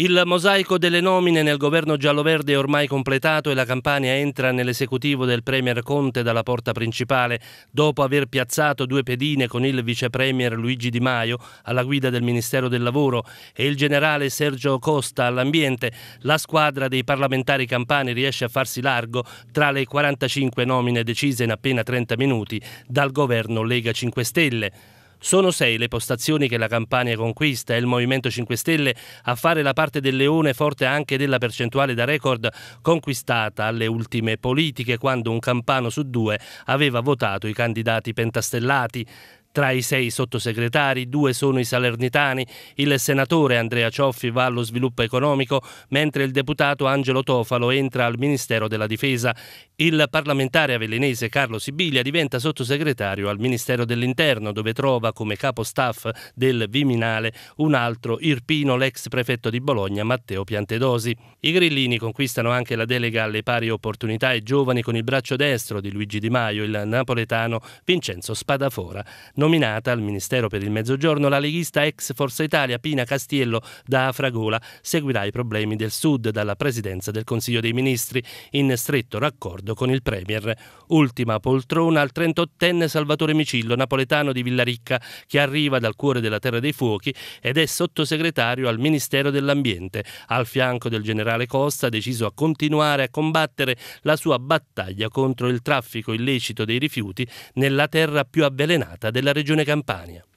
Il mosaico delle nomine nel governo giallo-verde è ormai completato e la Campania entra nell'esecutivo del Premier Conte dalla porta principale, dopo aver piazzato due pedine con il vicepremier Luigi Di Maio alla guida del Ministero del Lavoro e il generale Sergio Costa all'ambiente. La squadra dei parlamentari campani riesce a farsi largo tra le 45 nomine decise in appena 30 minuti dal governo Lega 5 Stelle. Sono sei le postazioni che la Campania conquista e il Movimento 5 Stelle a fare la parte del leone forte anche della percentuale da record conquistata alle ultime politiche quando un campano su due aveva votato i candidati pentastellati. Tra i sei sottosegretari, due sono i salernitani. Il senatore Andrea Cioffi va allo sviluppo economico, mentre il deputato Angelo Tofalo entra al Ministero della Difesa. Il parlamentare avellinese Carlo Sibilia diventa sottosegretario al Ministero dell'Interno, dove trova come capo staff del Viminale un altro Irpino, l'ex prefetto di Bologna Matteo Piantedosi. I grillini conquistano anche la delega alle pari opportunità e giovani con il braccio destro di Luigi Di Maio, il napoletano Vincenzo Spadafora. Nominata al Ministero per il Mezzogiorno, la leghista ex Forza Italia Pina Castiello da Afragola seguirà i problemi del Sud dalla presidenza del Consiglio dei Ministri, in stretto raccordo con il Premier. Ultima poltrona al 38enne Salvatore Micillo, napoletano di Villaricca, che arriva dal cuore della Terra dei Fuochi ed è sottosegretario al Ministero dell'Ambiente, al fianco del generale Costa, deciso a continuare a combattere la sua battaglia contro il traffico illecito dei rifiuti nella terra più avvelenata della della regione Campania.